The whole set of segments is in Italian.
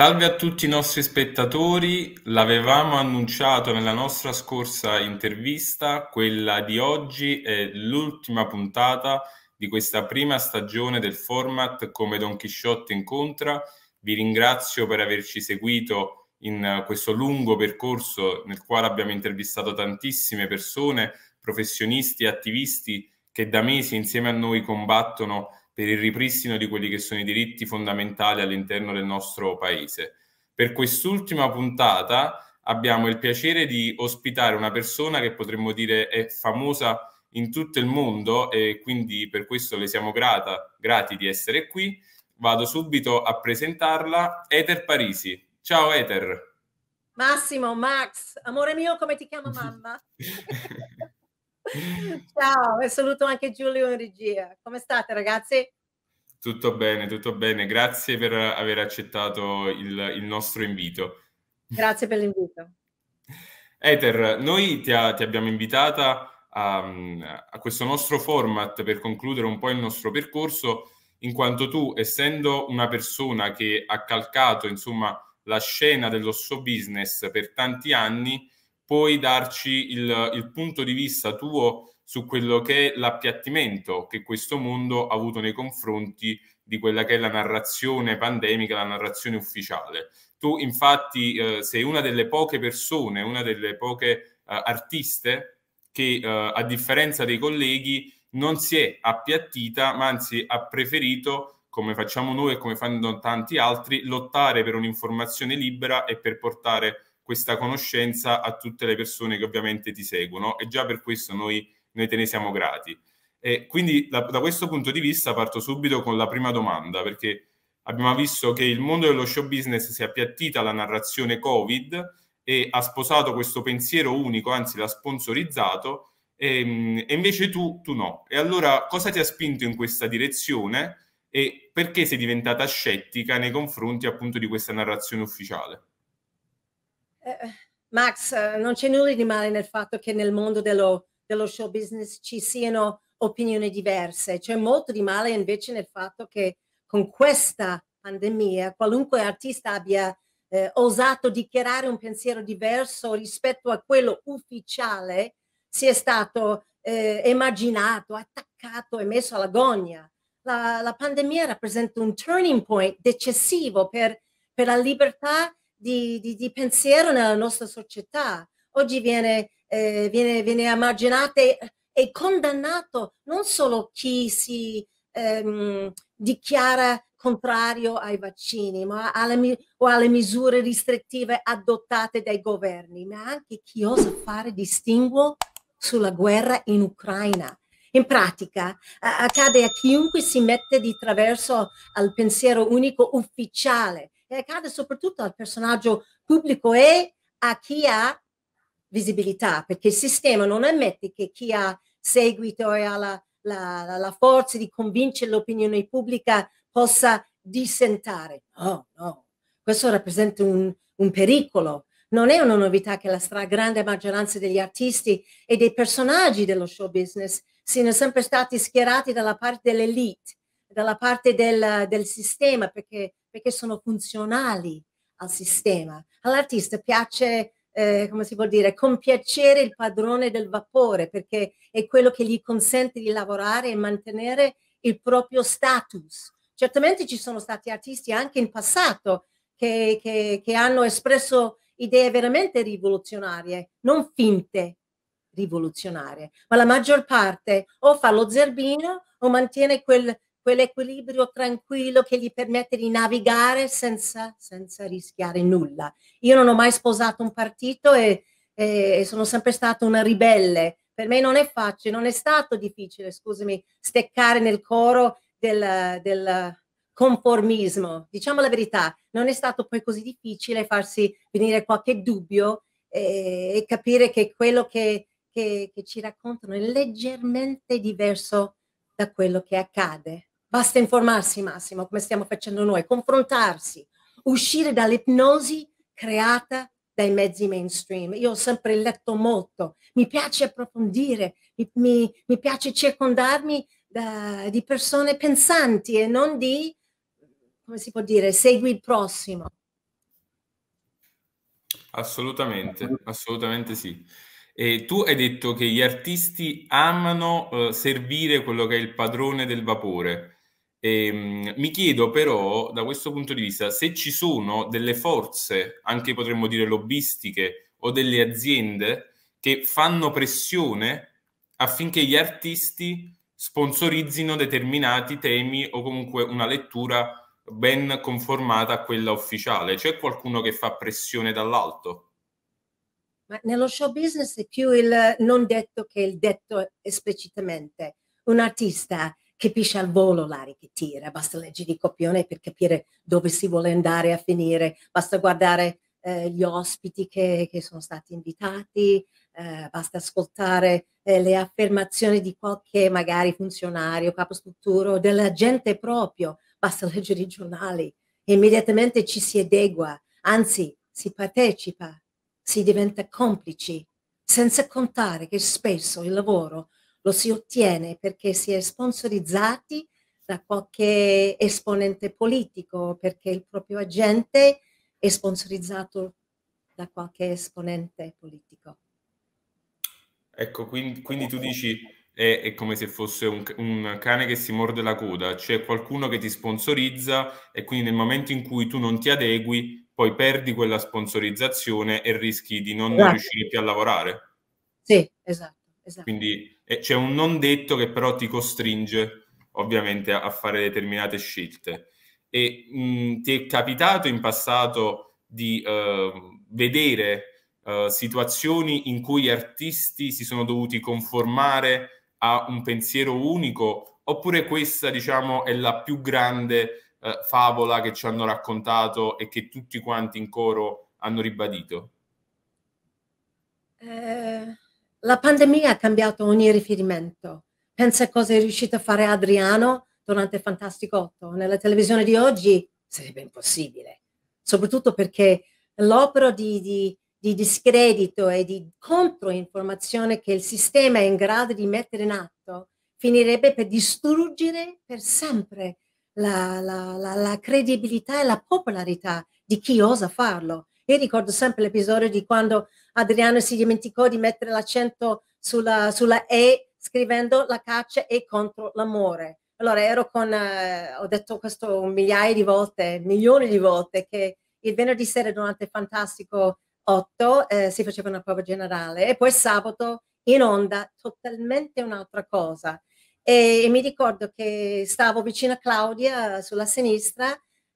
Salve a tutti i nostri spettatori, l'avevamo annunciato nella nostra scorsa intervista, quella di oggi è l'ultima puntata di questa prima stagione del format come Don Chisciotte incontra. Vi ringrazio per averci seguito in questo lungo percorso nel quale abbiamo intervistato tantissime persone, professionisti e attivisti che da mesi insieme a noi combattono per il ripristino di quelli che sono i diritti fondamentali all'interno del nostro paese. Per quest'ultima puntata abbiamo il piacere di ospitare una persona che potremmo dire è famosa in tutto il mondo e quindi per questo le siamo grata, grati di essere qui. Vado subito a presentarla, Eter Parisi. Ciao Eter. Massimo, Max, amore mio, come ti chiama mamma? Ciao e saluto anche Giulio in regia. Come state ragazzi? Tutto bene, tutto bene. Grazie per aver accettato il, il nostro invito. Grazie per l'invito. Ether, noi ti, ha, ti abbiamo invitata a, a, questo nostro format per concludere un po' il nostro percorso, in quanto tu, essendo una persona che ha calcato insomma, la scena dello show business per tanti anni, puoi darci il, il punto di vista tuo su quello che è l'appiattimento che questo mondo ha avuto nei confronti di quella che è la narrazione pandemica, la narrazione ufficiale. Tu infatti eh, sei una delle poche persone, una delle poche eh, artiste che eh, a differenza dei colleghi non si è appiattita, ma anzi ha preferito, come facciamo noi e come fanno tanti altri, lottare per un'informazione libera e per portare questa conoscenza a tutte le persone che ovviamente ti seguono e già per questo noi, noi te ne siamo grati. E quindi da, da, questo punto di vista parto subito con la prima domanda, perché abbiamo visto che il mondo dello show business si è appiattita alla narrazione Covid e ha sposato questo pensiero unico, anzi l'ha sponsorizzato, e, ehm, e invece tu, tu no. E allora cosa ti ha spinto in questa direzione e perché sei diventata scettica nei confronti appunto di questa narrazione ufficiale? Eh, Max, eh, non c'è nulla di male nel fatto che nel mondo dello, dello show business ci siano opinioni diverse, c'è molto di male invece nel fatto che con questa pandemia qualunque artista abbia eh, osato dichiarare un pensiero diverso rispetto a quello ufficiale, sia stato eh, immaginato, attaccato e messo alla gogna. La, la, pandemia rappresenta un turning point decisivo per, per la libertà di, di, di pensiero nella nostra società. Oggi viene, eh, viene, viene emarginato e, condannato non solo chi si ehm, dichiara contrario ai vaccini ma alle, o alle misure restrittive adottate dai governi, ma anche chi osa fare distinguo sulla guerra in Ucraina. In pratica accade a chiunque si mette di traverso al pensiero unico ufficiale e accade soprattutto al personaggio pubblico e a chi ha visibilità, perché il sistema non ammette che chi ha seguito e ha la, la, la forza di convincere l'opinione pubblica possa dissentare. No, no, questo rappresenta un, un pericolo. Non è una novità che la stragrande maggioranza degli artisti e dei personaggi dello show business siano sempre stati schierati dalla parte dell'elite, dalla parte del, del sistema, perché perché sono funzionali al sistema. All'artista piace, eh, come si può dire, compiacere il padrone del vapore perché è quello che gli consente di lavorare e mantenere il proprio status. Certamente ci sono stati artisti anche in passato che, che, che hanno espresso idee veramente rivoluzionarie, non finte, rivoluzionarie, ma la maggior parte o fa lo zerbino o mantiene quel quell'equilibrio tranquillo che gli permette di navigare senza, senza, rischiare nulla. Io non ho mai sposato un partito e, e, sono sempre stata una ribelle. Per me non è facile, non è stato difficile, scusami, steccare nel coro del, del conformismo. Diciamo la verità, non è stato poi così difficile farsi venire qualche dubbio e, e capire che quello che, che, che ci raccontano è leggermente diverso da quello che accade Basta informarsi, Massimo, come stiamo facendo noi, confrontarsi, uscire dall'ipnosi creata dai mezzi mainstream. Io ho sempre letto molto, mi piace approfondire, mi, mi, mi piace circondarmi da, di persone pensanti e non di, come si può dire, segui il prossimo. Assolutamente, assolutamente sì. E tu hai detto che gli artisti amano eh, servire quello che è il padrone del vapore. Ehm, mi chiedo però, da questo punto di vista, se ci sono delle forze, anche potremmo dire lobbistiche, o delle aziende che fanno pressione affinché gli artisti sponsorizzino determinati temi o comunque una lettura ben conformata a quella ufficiale. C'è qualcuno che fa pressione dall'alto? Ma nello show business è più il non detto che il detto esplicitamente. Un artista capisce al volo l'aria che tira, basta leggere i copioni per capire dove si vuole andare a finire, basta guardare eh, gli ospiti che, che, sono stati invitati, eh, basta ascoltare eh, le affermazioni di qualche magari funzionario, capostruttura, della gente proprio, basta leggere i giornali e immediatamente ci si adegua, anzi si partecipa, si diventa complici, senza contare che spesso il lavoro lo si ottiene perché si è sponsorizzati da qualche esponente politico, perché il proprio agente è sponsorizzato da qualche esponente politico. Ecco, quindi, quindi tu ecco. dici è, è, come se fosse un, un, cane che si morde la coda, c'è qualcuno che ti sponsorizza e quindi nel momento in cui tu non ti adegui, poi perdi quella sponsorizzazione e rischi di non esatto. riuscire più a lavorare. Sì, esatto. esatto. Quindi e c'è un non detto che però ti costringe ovviamente a fare determinate scelte. E mh, ti è capitato in passato di uh, vedere uh, situazioni in cui gli artisti si sono dovuti conformare a un pensiero unico oppure questa diciamo è la più grande uh, favola che ci hanno raccontato e che tutti quanti in coro hanno ribadito? Eh, la pandemia ha cambiato ogni riferimento. Pensa a cosa è riuscito a fare Adriano durante Fantastico 8. Nella televisione di oggi sarebbe impossibile, soprattutto perché l'opera di, di, di discredito e di controinformazione che il sistema è in grado di mettere in atto finirebbe per distruggere per sempre la, la, la, la credibilità e la popolarità di chi osa farlo. Io ricordo sempre l'episodio di quando Adriano si dimenticò di mettere l'accento sulla, sulla E scrivendo la caccia e contro l'amore. Allora ero con, eh, ho detto questo migliaia di volte, milioni di volte, che il venerdì sera durante il Fantastico 8 eh, si faceva una prova generale e poi sabato in onda totalmente un'altra cosa. E, e mi ricordo che stavo vicino a Claudia eh, sulla sinistra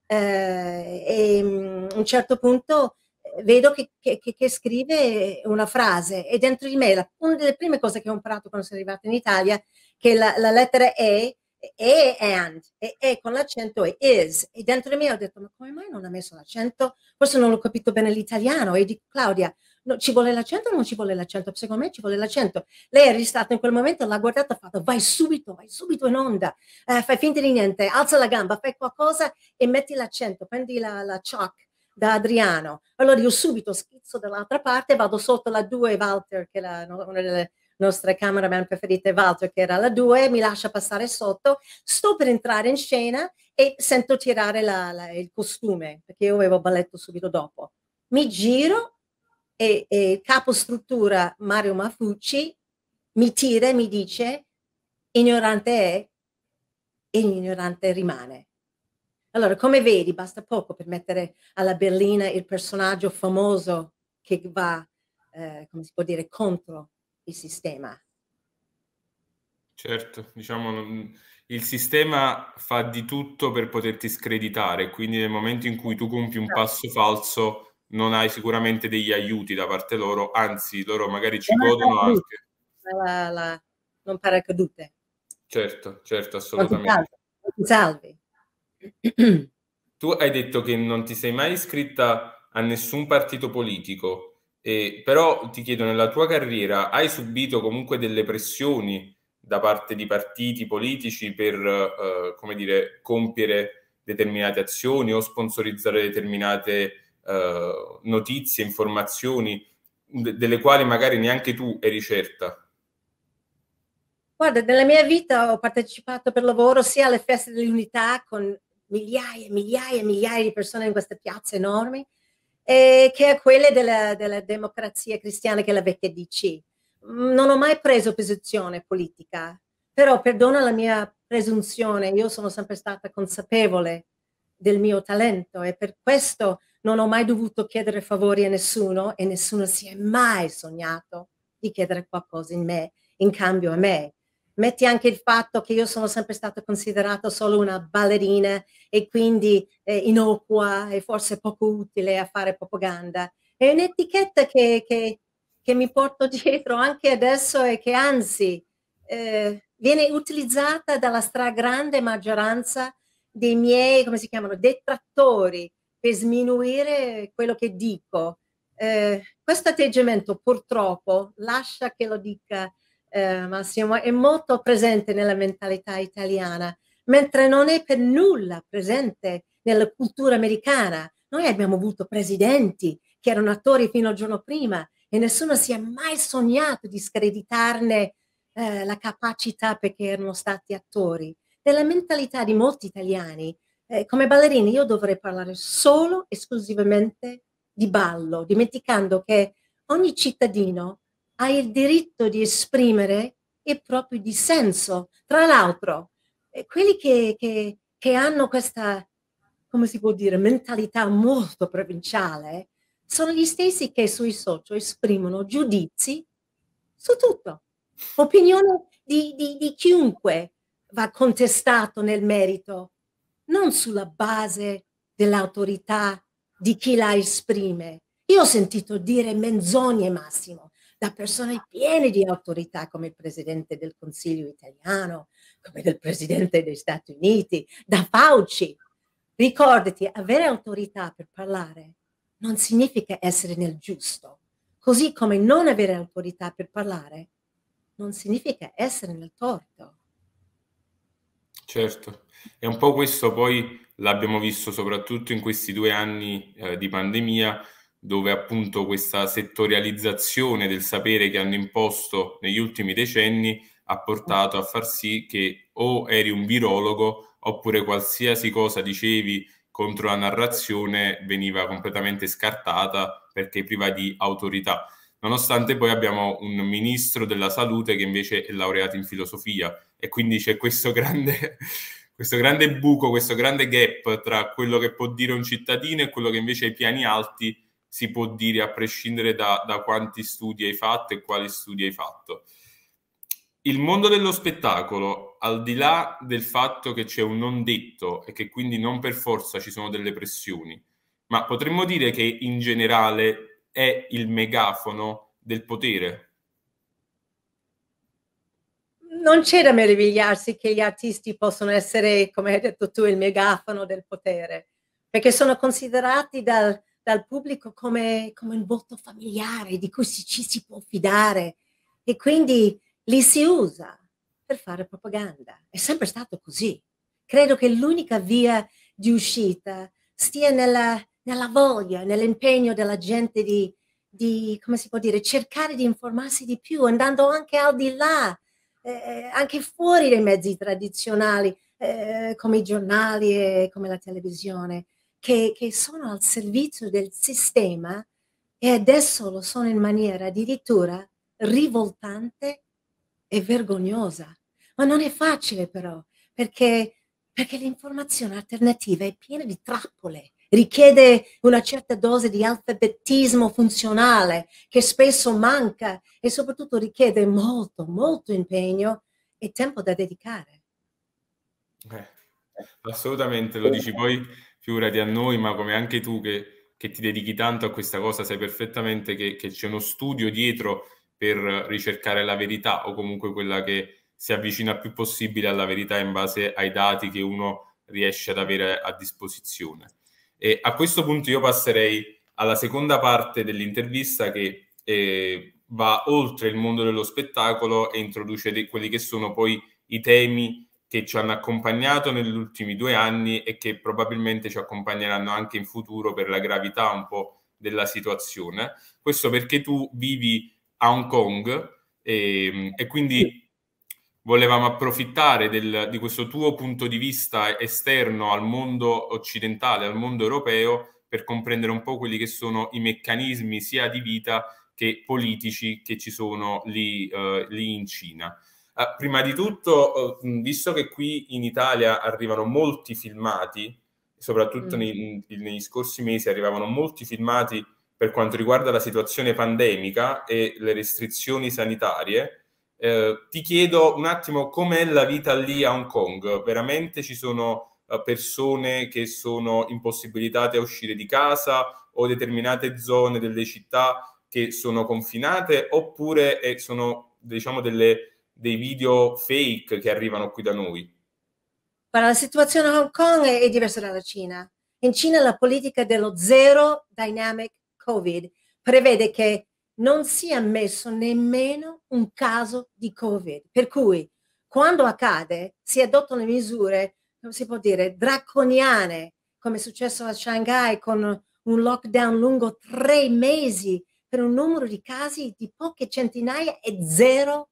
eh, e a mm, un certo punto vedo che, che, che, scrive una frase e dentro di me la, una delle prime cose che ho imparato quando sono arrivata in Italia che la, la lettera E e and e, e con l'accento è is e dentro di me ho detto ma come mai non ha messo l'accento forse non l'ho capito bene l'italiano e di Claudia no, ci vuole l'accento o non ci vuole l'accento secondo me ci vuole l'accento lei è restata in quel momento l'ha guardata e ha fatto vai subito vai subito in onda eh, fai finta di niente alza la gamba fai qualcosa e metti l'accento prendi la, la chalk da Adriano. Allora io subito schizzo dall'altra parte, vado sotto la 2 Walter, che è una delle nostre cameraman preferite, Walter, che era la 2, mi lascia passare sotto, sto per entrare in scena e sento tirare la, la, il costume, perché io avevo balletto subito dopo. Mi giro e, e struttura Mario Mafucci mi tira e mi dice ignorante è e l'ignorante rimane. Allora, come vedi, basta poco per mettere alla berlina il personaggio famoso che va, eh, come si può dire, contro il sistema. Certo, diciamo, il sistema fa di tutto per poterti screditare, quindi nel momento in cui tu compi un esatto. passo falso non hai sicuramente degli aiuti da parte loro, anzi loro magari ci godono anche. La, la, non paracadute. Certo, certo, assolutamente. Non ti salvi. Tu hai detto che non ti sei mai iscritta a nessun partito politico, eh, però ti chiedo, nella tua carriera hai subito comunque delle pressioni da parte di partiti politici per, eh, come dire, compiere determinate azioni o sponsorizzare determinate eh, notizie, informazioni, de- delle quali magari neanche tu eri certa? Guarda, nella mia vita ho partecipato per lavoro sia alle feste dell'unità con migliaia e migliaia e migliaia di persone in queste piazze enormi, e che è quella della, della, democrazia cristiana che è la vecchia DC. Mm, non ho mai preso posizione politica, però perdona la mia presunzione, io sono sempre stata consapevole del mio talento e per questo non ho mai dovuto chiedere favori a nessuno e nessuno si è mai sognato di chiedere qualcosa in me, in cambio a me metti anche il fatto che io sono sempre stata considerata solo una ballerina e quindi eh, innocua e forse poco utile a fare propaganda. È un'etichetta che, che, che mi porto dietro anche adesso e che anzi eh, viene utilizzata dalla stragrande maggioranza dei miei, come si chiamano, detrattori per sminuire quello che dico. Eh, questo atteggiamento purtroppo, lascia che lo dica eh, Massimo, è molto presente nella mentalità italiana, mentre non è per nulla presente nella cultura americana. Noi abbiamo avuto presidenti che erano attori fino al giorno prima e nessuno si è mai sognato di screditarne eh, la capacità perché erano stati attori. Nella mentalità di molti italiani, eh, come ballerini, io dovrei parlare solo esclusivamente di ballo, dimenticando che ogni cittadino ha il diritto di esprimere il proprio dissenso. Tra l'altro, quelli che, che, che hanno questa, come si può dire, mentalità molto provinciale, sono gli stessi che sui social esprimono giudizi su tutto, opinione di, di, di chiunque va contestato nel merito, non sulla base dell'autorità di chi la esprime. Io ho sentito dire menzogne, Massimo, da persone piene di autorità come il Presidente del Consiglio italiano, come del Presidente degli Stati Uniti, da Fauci. Ricordati, avere autorità per parlare non significa essere nel giusto, così come non avere autorità per parlare non significa essere nel torto. Certo, è un po' questo poi l'abbiamo visto soprattutto in questi due anni eh, di pandemia, dove appunto questa settorializzazione del sapere che hanno imposto negli ultimi decenni ha portato a far sì che o eri un virologo oppure qualsiasi cosa dicevi contro la narrazione veniva completamente scartata perché priva di autorità. Nonostante poi abbiamo un ministro della salute che invece è laureato in filosofia e quindi c'è questo grande, questo grande buco, questo grande gap tra quello che può dire un cittadino e quello che invece ai piani alti si può dire a prescindere da, da quanti studi hai fatto e quali studi hai fatto. Il mondo dello spettacolo, al di là del fatto che c'è un non detto e che quindi non per forza ci sono delle pressioni, ma potremmo dire che in generale è il megafono del potere. Non c'è da meravigliarsi che gli artisti possono essere, come hai detto tu, il megafono del potere, perché sono considerati dal, dal pubblico come, come un voto familiare di cui ci si può fidare e quindi li si usa per fare propaganda. È sempre stato così. Credo che l'unica via di uscita stia nella, nella voglia, nell'impegno della gente di, di, come si può dire, cercare di informarsi di più, andando anche al di là, eh, eh anche fuori dai mezzi tradizionali, eh, come i giornali e come la televisione che, che sono al servizio del sistema e adesso lo sono in maniera addirittura rivoltante e vergognosa. Ma non è facile però, perché, perché l'informazione alternativa è piena di trappole, richiede una certa dose di alfabetismo funzionale che spesso manca e soprattutto richiede molto, molto impegno e tempo da dedicare. Eh, assolutamente, lo dici poi figurati a noi, ma come anche tu che, che ti dedichi tanto a questa cosa, sai perfettamente che, che c'è uno studio dietro per ricercare la verità o comunque quella che si avvicina più possibile alla verità in base ai dati che uno riesce ad avere a disposizione. E a questo punto io passerei alla seconda parte dell'intervista che eh, va oltre il mondo dello spettacolo e introduce de- quelli che sono poi i temi che ci hanno accompagnato negli ultimi due anni e che probabilmente ci accompagneranno anche in futuro per la gravità un po' della situazione. Questo perché tu vivi a Hong Kong e, ehm, e quindi volevamo approfittare del, di questo tuo punto di vista esterno al mondo occidentale, al mondo europeo, per comprendere un po' quelli che sono i meccanismi sia di vita che politici che ci sono lì, uh, lì in Cina. Uh, prima di tutto, uh, visto che qui in Italia arrivano molti filmati, soprattutto mm. nei, negli scorsi mesi arrivavano molti filmati per quanto riguarda la situazione pandemica e le restrizioni sanitarie, eh, ti chiedo un attimo com'è la vita lì a Hong Kong. Veramente ci sono eh, persone che sono impossibilitate a uscire di casa o determinate zone delle città che sono confinate oppure eh, sono diciamo delle dei video fake che arrivano qui da noi? Guarda, la situazione a Hong Kong è, diversa dalla Cina. In Cina la politica dello zero dynamic COVID prevede che non sia ammesso nemmeno un caso di Covid. Per cui quando accade si adottano misure, come si può dire, draconiane, come è successo a Shanghai con un lockdown lungo tre mesi per un numero di casi di poche centinaia e zero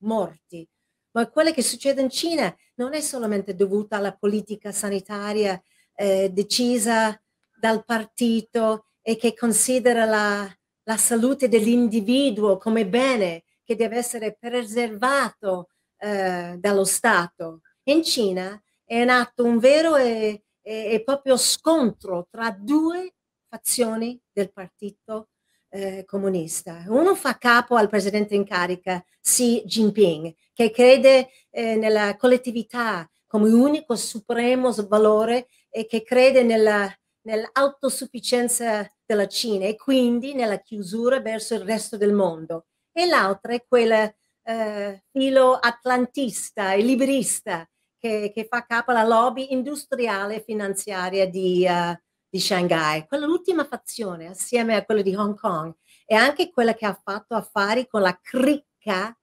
morti. Ma quello che succede in Cina non è solamente dovuto alla politica sanitaria eh, decisa dal partito e che considera la, la salute dell'individuo come bene che deve essere preservato eh, dallo Stato. In Cina è nato un vero e, e, e proprio scontro tra due fazioni del partito eh, comunista. Uno fa capo al presidente in carica Xi Jinping, che crede eh, nella collettività come unico supremo valore e che crede nella, nell'autosufficienza della Cina e quindi nella chiusura verso il resto del mondo. E l'altra è quella eh, filo atlantista e liberista che, che, fa capo alla lobby industriale e finanziaria di, uh, di Shanghai, quella l'ultima fazione assieme a quella di Hong Kong e anche quella che ha fatto affari con la cricca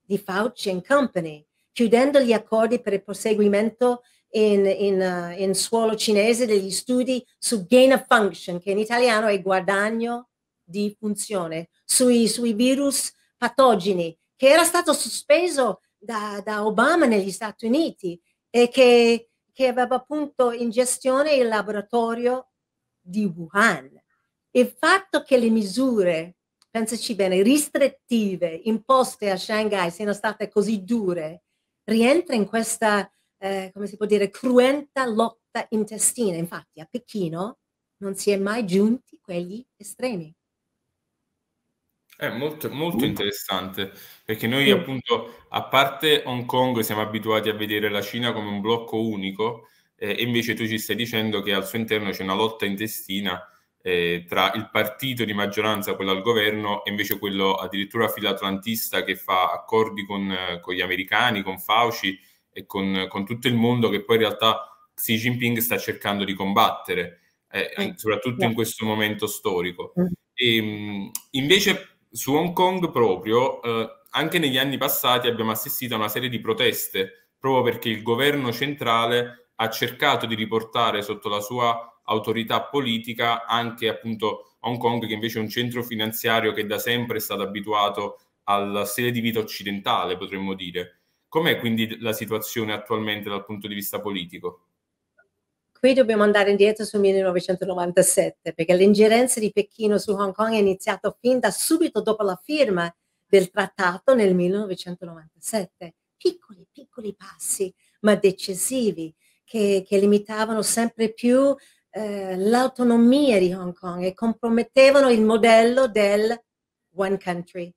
di Fauci and Company, chiudendo gli accordi per il proseguimento in, in, uh, in suolo cinese degli studi su gain of function, che in italiano è guadagno di funzione, sui, sui virus patogeni, che era stato sospeso da, da Obama negli Stati Uniti e che che aveva appunto in gestione il laboratorio di Wuhan. Il fatto che le misure, pensaci bene, ristrettive imposte a Shanghai siano state così dure, rientra in questa, eh, come si può dire, cruenta lotta intestina. Infatti a Pechino non si è mai giunti quegli estremi. È molto, molto interessante perché noi appunto, a parte Hong Kong, siamo abituati a vedere la Cina come un blocco unico, eh, e invece tu ci stai dicendo che al suo interno c'è una lotta intestina eh, tra il partito di maggioranza, quello al governo, e invece quello addirittura filatlantista che fa accordi con, con gli americani, con Fauci e con, con, tutto il mondo che poi in realtà Xi Jinping sta cercando di combattere, eh, soprattutto in questo momento storico. Mm. E, ehm, invece su Hong Kong proprio, eh, anche negli anni passati abbiamo assistito a una serie di proteste, proprio perché il governo centrale ha cercato di riportare sotto la sua autorità politica anche appunto Hong Kong, che invece è un centro finanziario che da sempre è stato abituato alla stile di vita occidentale, potremmo dire. Com'è quindi la situazione attualmente dal punto di vista politico? Qui dobbiamo andare indietro sul 1997, perché l'ingerenza di Pechino su Hong Kong è iniziata fin da subito dopo la firma del trattato nel 1997. Piccoli, piccoli passi, ma decisivi che, che limitavano sempre più eh, l'autonomia di Hong Kong e compromettevano il modello del one country,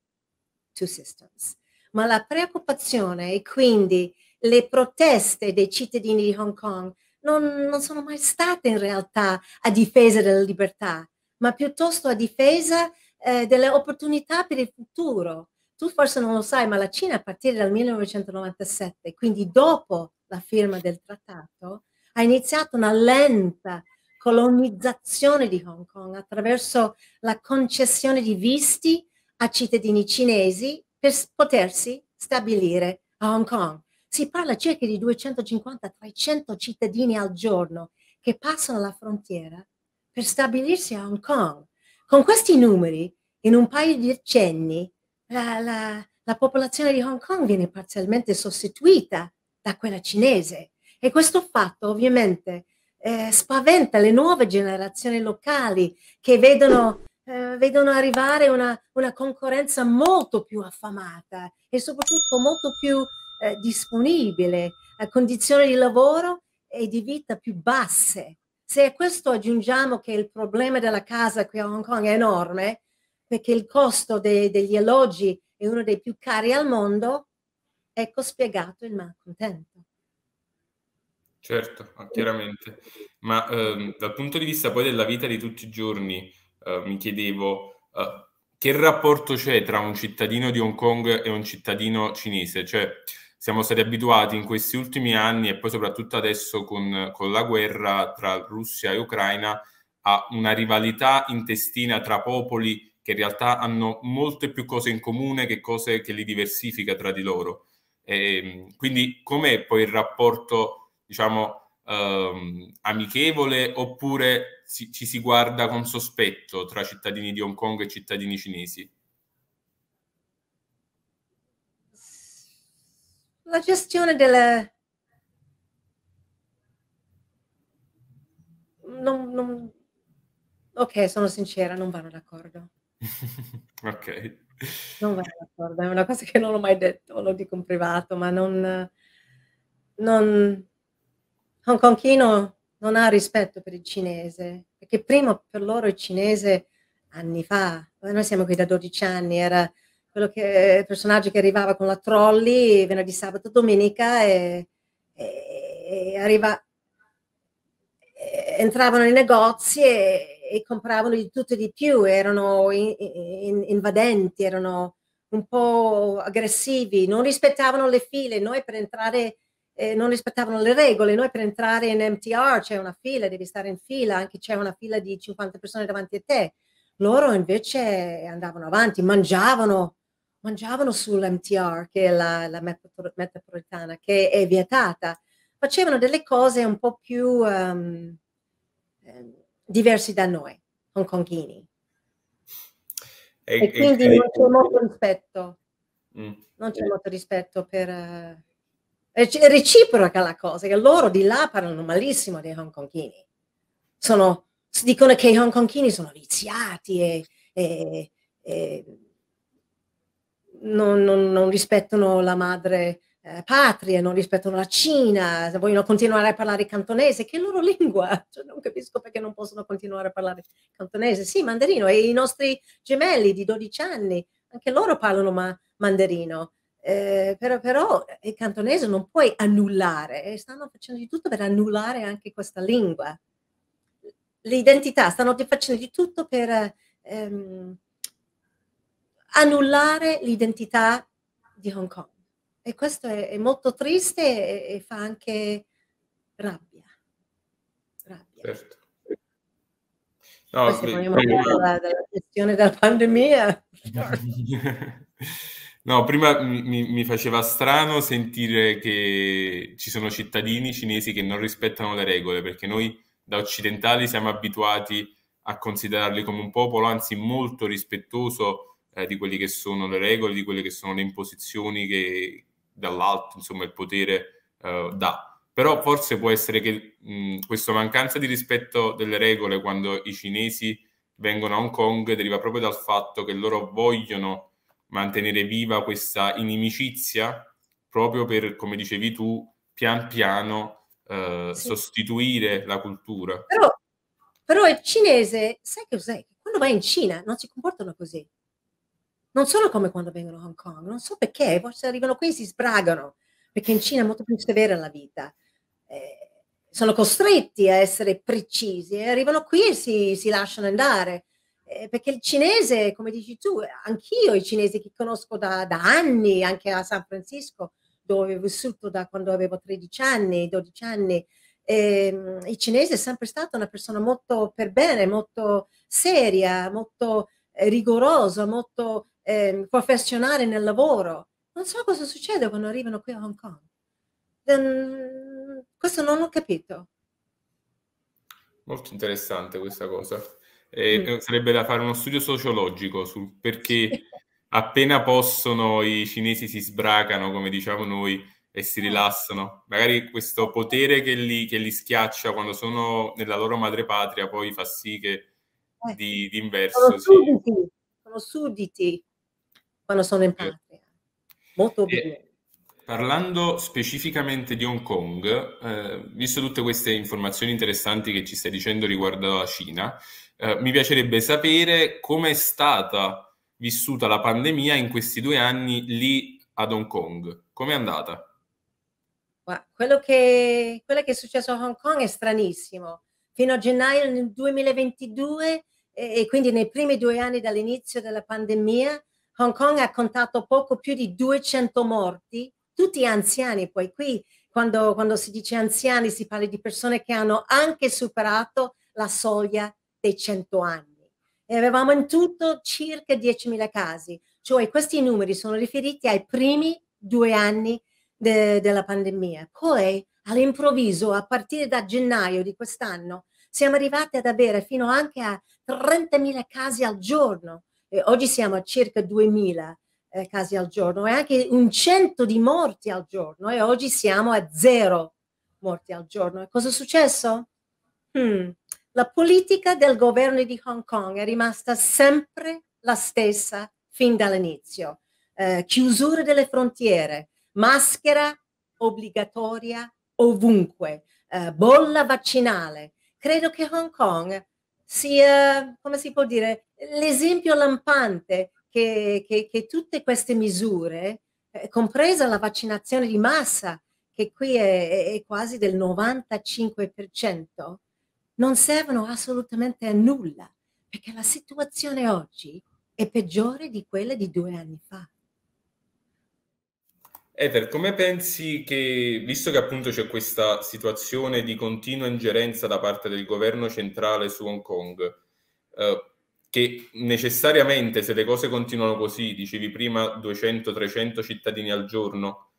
two systems. Ma la preoccupazione e quindi le proteste dei cittadini di Hong Kong non, non sono mai state in realtà a difesa della libertà, ma piuttosto a difesa eh, delle opportunità per il futuro. Tu forse non lo sai, ma la Cina a partire dal 1997, quindi dopo la firma del trattato, ha iniziato una lenta colonizzazione di Hong Kong attraverso la concessione di visti a cittadini cinesi per potersi stabilire a Hong Kong. Si parla circa di 250-300 cittadini al giorno che passano la frontiera per stabilirsi a Hong Kong. Con questi numeri, in un paio di decenni, la, la, la popolazione di Hong Kong viene parzialmente sostituita da quella cinese. E questo fatto ovviamente eh, spaventa le nuove generazioni locali che vedono, eh, vedono arrivare una, una, concorrenza molto più affamata e soprattutto molto più eh, disponibile a condizioni di lavoro e di vita più basse. Se a questo aggiungiamo che il problema della casa qui a Hong Kong è enorme, perché il costo de degli alloggi è uno dei più cari al mondo, ecco spiegato il malcontento. Certo, ah, chiaramente. Ma ehm, dal punto di vista poi della vita di tutti i giorni, eh, mi chiedevo eh, che rapporto c'è tra un cittadino di Hong Kong e un cittadino cinese? Cioè, siamo stati abituati in questi ultimi anni e poi soprattutto adesso con, con la guerra tra Russia e Ucraina a una rivalità intestina tra popoli che in realtà hanno molte più cose in comune che cose che li diversifica tra di loro. E, ehm, quindi com'è poi il rapporto, diciamo, ehm, amichevole oppure si, ci si guarda con sospetto tra cittadini di Hong Kong e cittadini cinesi? La gestione delle... Non, non... Ok, sono sincera, non vanno d'accordo. ok. Non vado d'accordo, è una cosa che non ho mai detto, lo dico in privato, ma non... non Hong Kongino non ha rispetto per il cinese, perché prima per loro il cinese, anni fa, noi siamo qui da 12 anni, era quello che, il personaggio che arrivava con la trolley venerdì, sabato, domenica e, e, e arriva, e, entravano nei negozi e e compravano di tutto e di più, erano in, in, invadenti, erano un po' aggressivi, non rispettavano le file, noi per entrare eh, non rispettavano le regole, noi per entrare in MTR c'è una fila, devi stare in fila, anche c'è una fila di 50 persone davanti a te. Loro invece andavano avanti, mangiavano, mangiavano sull'MTR, che è la, la metropolitana, che è vietata. Facevano delle cose un po' più... Um, diversi da noi, hongkonghini. E, e quindi e, non c'è molto rispetto, mh, mm. non c'è eh. molto rispetto per... Uh, è reciproca la cosa, che loro di là parlano malissimo dei hongkonghini. Sono, dicono che i hongkonghini sono viziati e, e, e non, non, non, rispettano la madre eh, patrie, non rispettano la Cina, vogliono continuare a parlare cantonese, che è la loro lingua, cioè, non capisco perché non possono continuare a parlare cantonese. Sì, mandarino, e i nostri gemelli di 12 anni, anche loro parlano ma- mandarino, eh, però, però, il cantonese non puoi annullare e eh, stanno facendo di tutto per annullare anche questa lingua. L'identità, stanno facendo di tutto per ehm, annullare l'identità di Hong Kong e questo è, è molto triste e, e, fa anche rabbia. rabbia. Certo. No, sì, prima, della, della della pandemia. No, prima mi, mi, faceva strano sentire che ci sono cittadini cinesi che non rispettano le regole, perché noi da occidentali siamo abituati a considerarli come un popolo, anzi molto rispettoso eh, di quelle che sono le regole, di quelle che sono le imposizioni che, dall'alto, insomma, il potere eh, dà. Però forse può essere che mh, questa mancanza di rispetto delle regole quando i cinesi vengono a Hong Kong deriva proprio dal fatto che loro vogliono mantenere viva questa inimicizia proprio per, come dicevi tu, pian piano eh, sì. sostituire la cultura. Però, però il cinese, sai cos'è? Quando vai in Cina non si comportano così. Non sono come quando vengono a Hong Kong, non so perché, forse arrivano qui e si sbragano, perché in Cina è molto più severa la vita. Eh, sono costretti a essere precisi e arrivano qui e si, si lasciano andare. Eh, perché il cinese, come dici tu, anch'io i cinesi che conosco da, da anni, anche a San Francisco, dove ho vissuto da quando avevo 13 anni, 12 anni, eh, il cinese è sempre stata una persona molto per bene, molto seria, molto eh, rigorosa, molto eh, professionale nel lavoro. Non so cosa succede quando arrivano qui a Hong Kong. Um, questo non ho capito. Molto interessante questa cosa. Mm. Eh, mm. Sarebbe da fare uno studio sociologico sul perché appena possono i cinesi si sbracano, come diciamo noi, e si mm. rilassano. Magari questo potere che li, che li schiaccia quando sono nella loro madrepatria poi fa sì che eh. di, d'inverso... Sono suditi, sì. sono suditi quando sono in mm. patria. Molto bene. parlando specificamente di Hong Kong, eh, visto tutte queste informazioni interessanti che ci stai dicendo riguardo alla Cina, eh, mi piacerebbe sapere come è stata vissuta la pandemia in questi due anni lì ad Hong Kong. Com'è andata? Quello che, quello che è successo a Hong Kong è stranissimo. Fino a gennaio del 2022 e quindi nei primi due anni dall'inizio della pandemia Hong Kong ha contato poco più di 200 morti, tutti anziani poi qui. Quando, quando si dice anziani si parla di persone che hanno anche superato la soglia dei 100 anni. E avevamo in tutto circa 10.000 casi, cioè questi numeri sono riferiti ai primi due anni de- della pandemia. Poi all'improvviso, a partire da gennaio di quest'anno, siamo arrivati ad avere fino anche a 30.000 casi al giorno, eh, oggi siamo a circa 2.000 eh, casi al giorno e anche un cento di morti al giorno e oggi siamo a zero morti al giorno. E cosa è successo? Hmm. La politica del governo di Hong Kong è rimasta sempre la stessa fin dall'inizio. Eh, chiusura delle frontiere, maschera obbligatoria ovunque, eh, bolla vaccinale. Credo che Hong Kong sia, eh, come si può dire, l'esempio lampante che, che, che tutte queste misure, eh, compresa la vaccinazione di massa, che qui è, è quasi del 95%, non servono assolutamente a nulla, perché la situazione oggi è peggiore di quella di due anni fa. Ether, come pensi che, visto che appunto c'è questa situazione di continua ingerenza da parte del governo centrale su Hong Kong, eh, che necessariamente se le cose continuano così, dicevi prima 200-300 cittadini al giorno,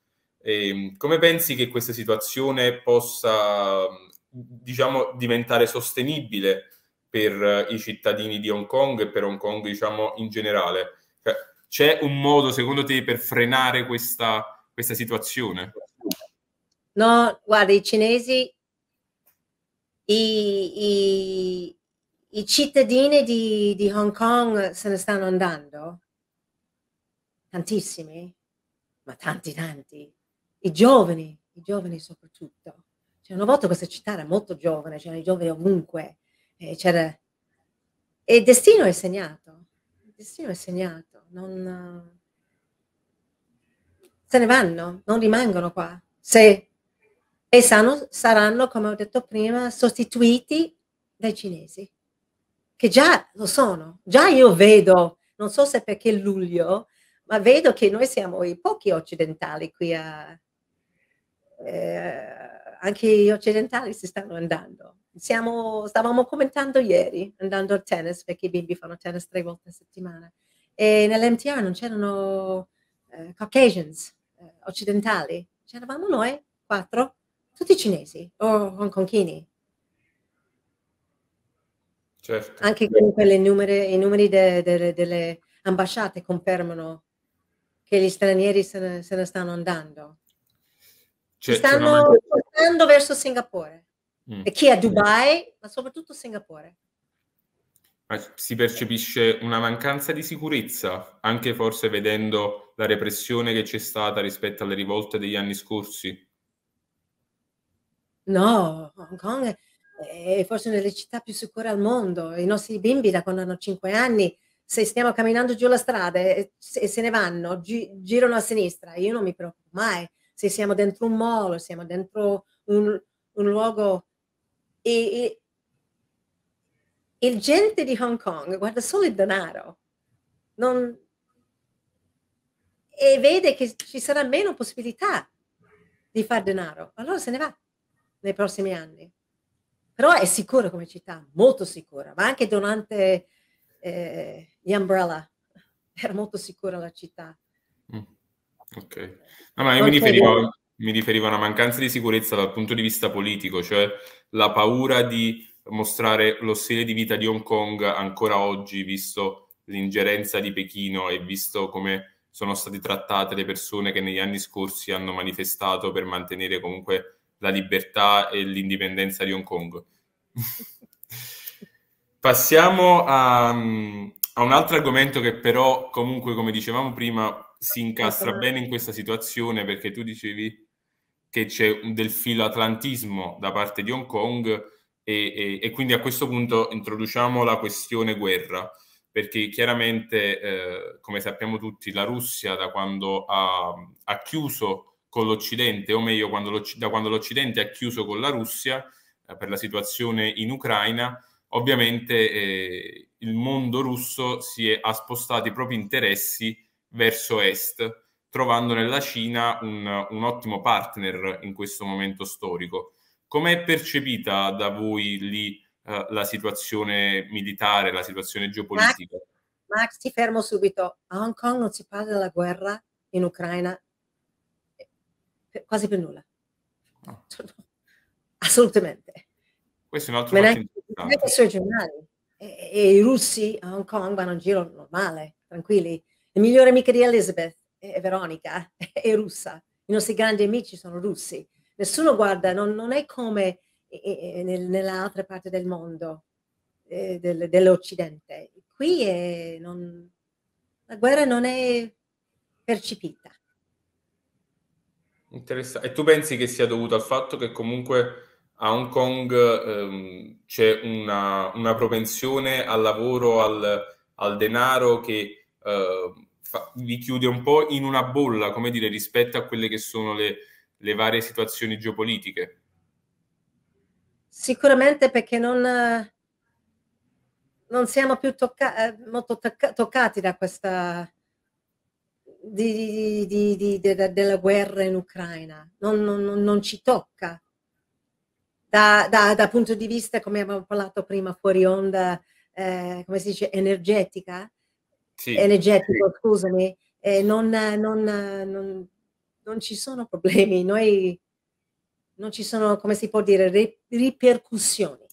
eh, come pensi che questa situazione possa, diciamo, diventare sostenibile per eh, i cittadini di Hong Kong e per Hong Kong, diciamo, in generale? Cioè, c'è un modo, secondo te, per frenare questa questa situazione? No, guarda, i cinesi, i, i, i cittadini di, di Hong Kong se ne stanno andando, tantissimi, ma tanti, tanti, i giovani, i giovani soprattutto. Cioè, una volta questa città era molto giovane, c'erano i giovani ovunque, e, eh, e il destino è segnato, il destino è segnato, non, se ne vanno, non rimangono qua. Se, e sanno, saranno, come ho detto prima, sostituiti dai cinesi, che già lo sono. Già io vedo, non so se perché luglio, ma vedo che noi siamo i pochi occidentali qui a... Eh, anche gli occidentali si stanno andando. Siamo, stavamo commentando ieri, andando al tennis, perché i bimbi fanno tennis tre volte a settimana, e nell'MTR non c'erano eh, Caucasians, occidentali, c'eravamo noi quattro, tutti cinesi o hongkongini. Certo. Anche comunque numeri, i numeri de, de, de, delle ambasciate confermano che gli stranieri se ne, se ne stanno andando. C'è, cioè, stanno andando una... verso Singapore. Mm. E chi è a Dubai, ma soprattutto Singapore. Ma si percepisce una mancanza di sicurezza, anche forse vedendo la repressione che c'è stata rispetto alle rivolte degli anni scorsi? No, Hong Kong è forse una delle città più sicure al mondo. I nostri bimbi da quando hanno 5 anni, se stiamo camminando giù la strada eh, e se ne vanno, gi- girano a sinistra. Io non mi preoccupo mai. Se siamo dentro un molo, siamo dentro un, un luogo... E, e, il gente di Hong Kong guarda solo il denaro. Non, e vede che ci sarà meno possibilità di fare denaro, allora se ne va nei prossimi anni. Però è sicura come città, molto sicura, ma anche durante eh, gli umbrella era molto sicura la città. Mm. Ok, no, ma io mi riferivo, mi riferivo, a una mancanza di sicurezza dal punto di vista politico, cioè la paura di mostrare lo stile di vita di Hong Kong ancora oggi, visto l'ingerenza di Pechino e visto come sono state trattate le persone che negli anni scorsi hanno manifestato per mantenere comunque la libertà e l'indipendenza di Hong Kong. Passiamo a, a, un altro argomento che però comunque, come dicevamo prima, si incastra bene in questa situazione perché tu dicevi che c'è del filo atlantismo da parte di Hong Kong e, e, e quindi a questo punto introduciamo la questione guerra perché chiaramente, eh, come sappiamo tutti, la Russia da quando ha, ha chiuso con l'Occidente, o meglio, quando da quando l'Occidente ha chiuso con la Russia eh, per la situazione in Ucraina, ovviamente eh, il mondo russo si è, ha spostato i propri interessi verso est, trovando nella Cina un, un ottimo partner in questo momento storico. Com'è percepita da voi lì? Eh, la situazione militare, la situazione geopolitica. Max, Max, ti fermo subito. A Hong Kong non si parla della guerra in Ucraina eh, quasi per nulla. Oh. Assolutamente. Questo è un altro fatto sui giornali. E, e, i russi a Hong Kong vanno in giro normale, tranquilli. Le migliori amiche di Elizabeth e Veronica è russa. I nostri grandi amici sono russi. Nessuno guarda, non, non è come e, e nel, nell'altra parte del mondo, eh, del, dell'Occidente. Qui è, non, la guerra non è percepita. Interessante. E tu pensi che sia dovuto al fatto che comunque a Hong Kong ehm, c'è una, una, propensione al lavoro, al, al denaro che eh, fa, vi chiude un po' in una bolla, come dire, rispetto a quelle che sono le, le varie situazioni geopolitiche? Sicuramente perché non, non siamo più tocca- eh, molto tocca- toccati da questa di, di, di, de, della guerra in Ucraina, non, non, non ci tocca. Da, da, da, punto di vista, come abbiamo parlato prima, fuori onda, eh, come si dice, energetica, sì, energetico, sì. scusami, eh, non, non, non, non, ci sono problemi. Noi non ci sono, come si può dire, ripercussioni.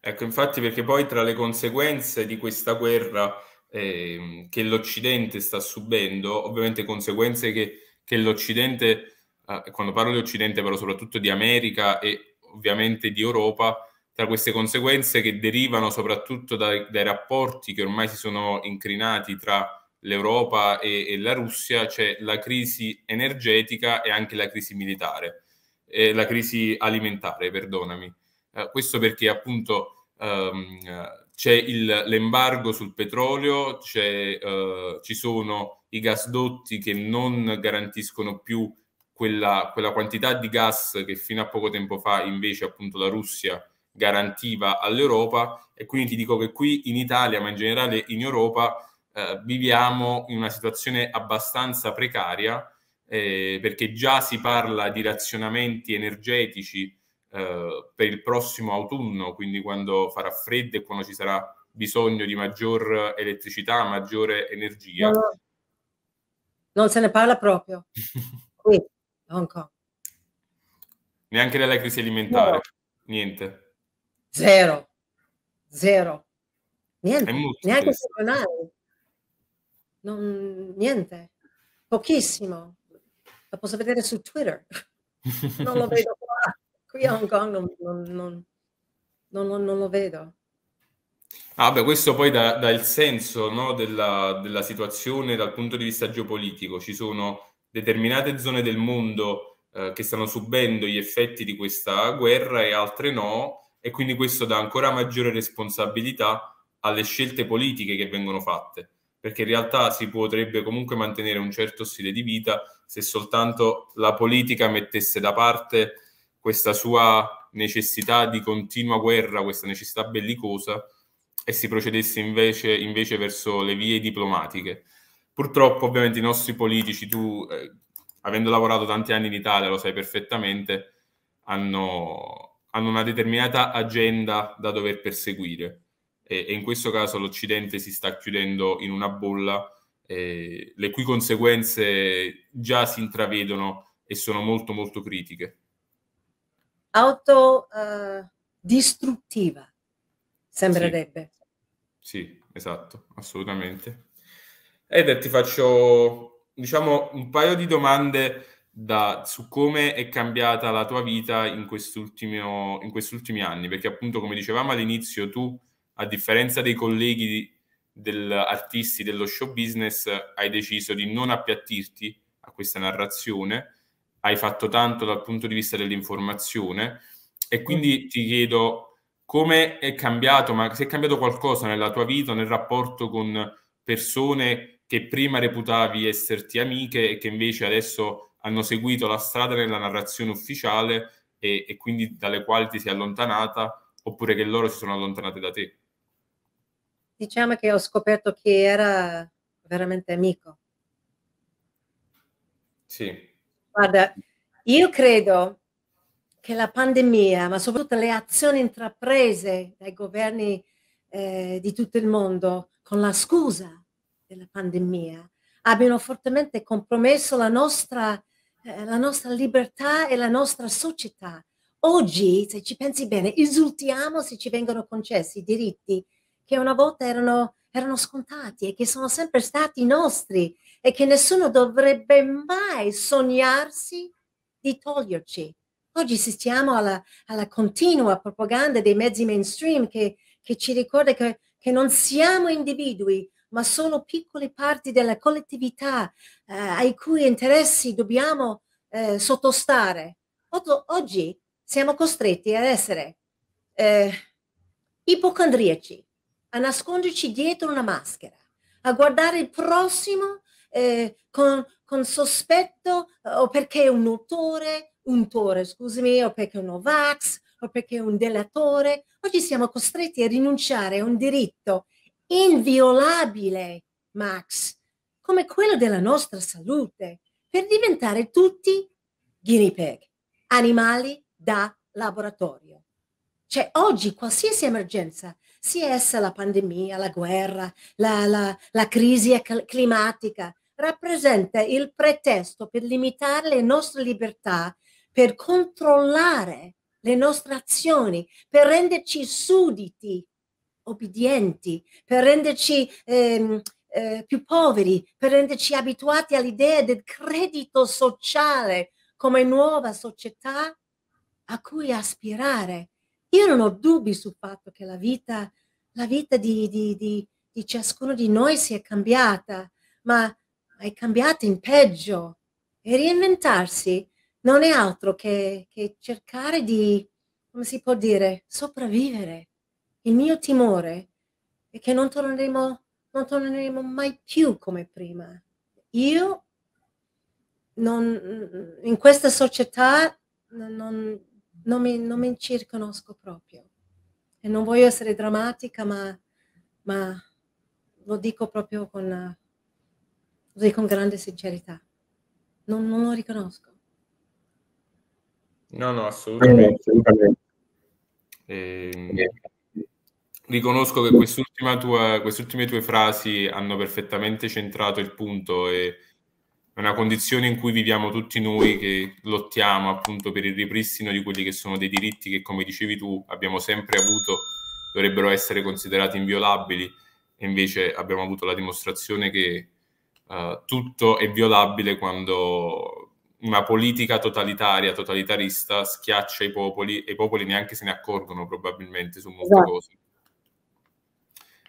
Ecco, infatti, perché poi tra le conseguenze di questa guerra eh, che l'Occidente sta subendo, ovviamente conseguenze che, che l'Occidente, eh, quando parlo di Occidente parlo soprattutto di America e ovviamente di Europa, tra queste conseguenze che derivano soprattutto dai, dai rapporti che ormai si sono incrinati tra l'Europa e, e la Russia, c'è cioè la crisi energetica e anche la crisi militare eh, la crisi alimentare, perdonami. Eh, questo perché appunto ehm, c'è il, l'embargo sul petrolio, eh, ci sono i gasdotti che non garantiscono più quella, quella, quantità di gas che fino a poco tempo fa invece appunto la Russia garantiva all'Europa e quindi ti dico che qui in Italia, ma in generale in Europa, eh, viviamo in una situazione abbastanza precaria eh, perché già si parla di razionamenti energetici eh, per il prossimo autunno, quindi quando farà freddo e quando ci sarà bisogno di maggior elettricità, maggiore energia. No, no. Non se ne parla proprio qui Hong Kong. Neanche della crisi alimentare, no. niente. Zero, zero. Niente, neanche secondario. niente, pochissimo la posso vedere su Twitter. Non lo vedo qua. Qui a Hong Kong non, non, non, non lo vedo. Ah beh, questo poi dà, dà il senso no, della, della, situazione dal punto di vista geopolitico. Ci sono determinate zone del mondo eh, che stanno subendo gli effetti di questa guerra e altre no, e quindi questo dà ancora maggiore responsabilità alle scelte politiche che vengono fatte perché in realtà si potrebbe comunque mantenere un certo stile di vita se soltanto la politica mettesse da parte questa sua necessità di continua guerra, questa necessità bellicosa e si procedesse invece, invece verso le vie diplomatiche. Purtroppo ovviamente i nostri politici, tu eh, avendo lavorato tanti anni in Italia lo sai perfettamente, hanno, hanno una determinata agenda da dover perseguire e, e in questo caso l'Occidente si sta chiudendo in una bolla, eh, le cui conseguenze già si intravedono e sono molto molto critiche. Autodistruttiva, eh, uh, sembrerebbe. Sì. sì, esatto, assolutamente. Eder, ti faccio diciamo un paio di domande da, su come è cambiata la tua vita in, in questi ultimi anni, perché appunto come dicevamo all'inizio tu a differenza dei colleghi del, artisti dello show business, hai deciso di non appiattirti a questa narrazione, hai fatto tanto dal punto di vista dell'informazione e quindi mm. ti chiedo come è cambiato, ma se è cambiato qualcosa nella tua vita, nel rapporto con persone che prima reputavi esserti amiche e che invece adesso hanno seguito la strada della narrazione ufficiale e, e quindi dalle quali ti sei allontanata oppure che loro si sono allontanate da te? diciamo che ho scoperto che era veramente amico. Sì. Guarda, io credo che la pandemia, ma soprattutto le azioni intraprese dai governi eh, di tutto il mondo con la scusa della pandemia, abbiano fortemente compromesso la nostra, eh, la nostra libertà e la nostra società. Oggi, se ci pensi bene, esultiamo se ci vengono concessi i diritti che una volta erano, erano scontati e che sono sempre stati nostri e che nessuno dovrebbe mai sognarsi di toglierci. Oggi assistiamo alla, alla continua propaganda dei mezzi mainstream che, che ci ricorda che, che non siamo individui, ma solo piccole parti della collettività eh, ai cui interessi dobbiamo eh, sottostare. oggi siamo costretti ad essere eh, ipocondriaci, a nasconderci dietro una maschera, a guardare il prossimo eh, con, con, sospetto eh, o perché è un autore, un tore, scusami, o perché è un Ovax, o perché è un delatore. Oggi siamo costretti a rinunciare a un diritto inviolabile, Max, come quello della nostra salute, per diventare tutti guinea pig, animali da laboratorio. Cioè oggi qualsiasi emergenza sì, essa la pandemia, la guerra, la, la, la crisi climatica rappresenta il pretesto per limitare le nostre libertà, per controllare le nostre azioni, per renderci sudditi, obbedienti, per renderci ehm, eh, più poveri, per renderci abituati all'idea del credito sociale come nuova società a cui aspirare io non ho dubbi sul fatto che la vita, la vita di, di, di, di ciascuno di noi si è cambiata, ma è cambiata in peggio. E reinventarsi non è altro che, che cercare di, come si può dire, sopravvivere. Il mio timore è che non torneremo, non torneremo mai più come prima. Io non, in questa società non, non non mi, non mi circonosco proprio. E non voglio essere drammatica, ma, ma lo dico proprio con, così, con grande sincerità. Non, non, lo riconosco. No, no, assolutamente. Eh, riconosco che quest'ultima tua, quest'ultime tue frasi hanno perfettamente centrato il punto e è una condizione in cui viviamo tutti noi che lottiamo appunto per il ripristino di quelli che sono dei diritti che, come dicevi tu, abbiamo sempre avuto, dovrebbero essere considerati inviolabili, e invece abbiamo avuto la dimostrazione che uh, tutto è violabile quando una politica totalitaria, totalitarista, schiaccia i popoli e i popoli neanche se ne accorgono probabilmente su molte esatto. cose.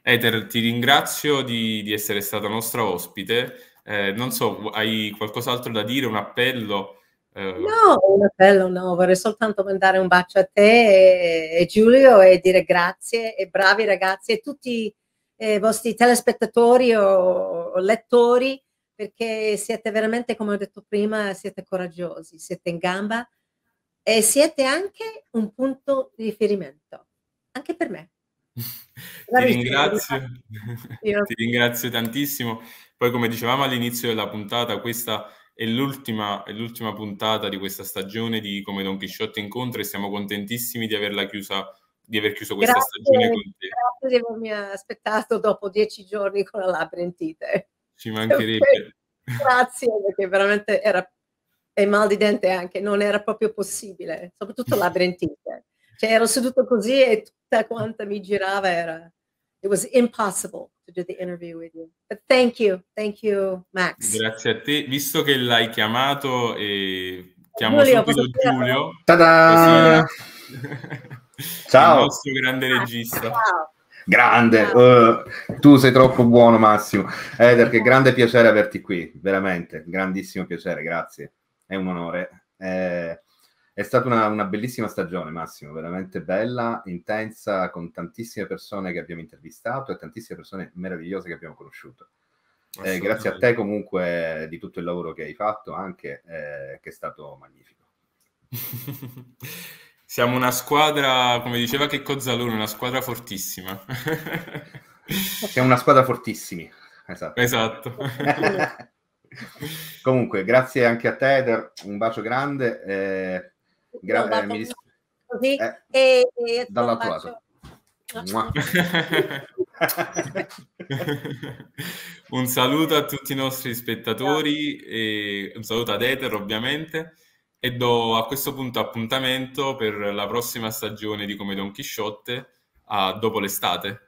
Eter, ti ringrazio di, di essere stata nostra ospite. Eh, non so, hai qualcos'altro da dire, un appello? Eh... No, un appello no, vorrei soltanto mandare un bacio a te e, e Giulio e dire grazie e bravi ragazzi e tutti eh, i eh, vostri telespettatori o, o lettori perché siete veramente, come ho detto prima, siete coraggiosi, siete in gamba e siete anche un punto di riferimento, anche per me. Ti ringrazio. ti ringrazio tantissimo. Poi, come dicevamo all'inizio della puntata, questa è l'ultima, è l'ultima puntata di questa stagione di Come Don Chisciotte incontra e siamo contentissimi di averla chiusa di aver chiuso questa grazie, stagione con te. Grazie di avermi aspettato dopo dieci giorni con la labirintite. Ci mancherebbe. Grazie, perché veramente era e mal di dente anche, non era proprio possibile, soprattutto la labirintite. Cioè ero seduto così e tutta quanta mi girava, era, it was impossible to do the interview with you. But thank you, thank you, Max. Grazie a te, visto che l'hai chiamato e eh, chiamo Giulio, subito Giulio. Ta-da! Ciao. Il nostro grande regista. Ciao. Grande, uh, tu sei troppo buono Massimo. Eder, che grande piacere averti qui, veramente, grandissimo piacere, grazie. È un onore. Eh, è stata una, una, bellissima stagione, Massimo, veramente bella, intensa, con tantissime persone che abbiamo intervistato e tantissime persone meravigliose che abbiamo conosciuto. Eh, grazie a te comunque di tutto il lavoro che hai fatto, anche eh, che è stato magnifico. Siamo una squadra, come diceva che Cozzalone, una squadra fortissima. Siamo una squadra fortissimi. Esatto. esatto. comunque, grazie anche a te, un bacio grande. Eh Grazie, eh, mi dis- così eh, e, e dalla tua un saluto a tutti i nostri spettatori e un saluto ad Ether ovviamente e do a questo punto appuntamento per la prossima stagione di Come Don Chisciotte a, dopo l'estate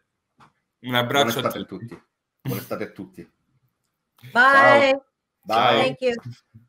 un abbraccio a tutti, tutti. buon estate a tutti bye, bye. bye.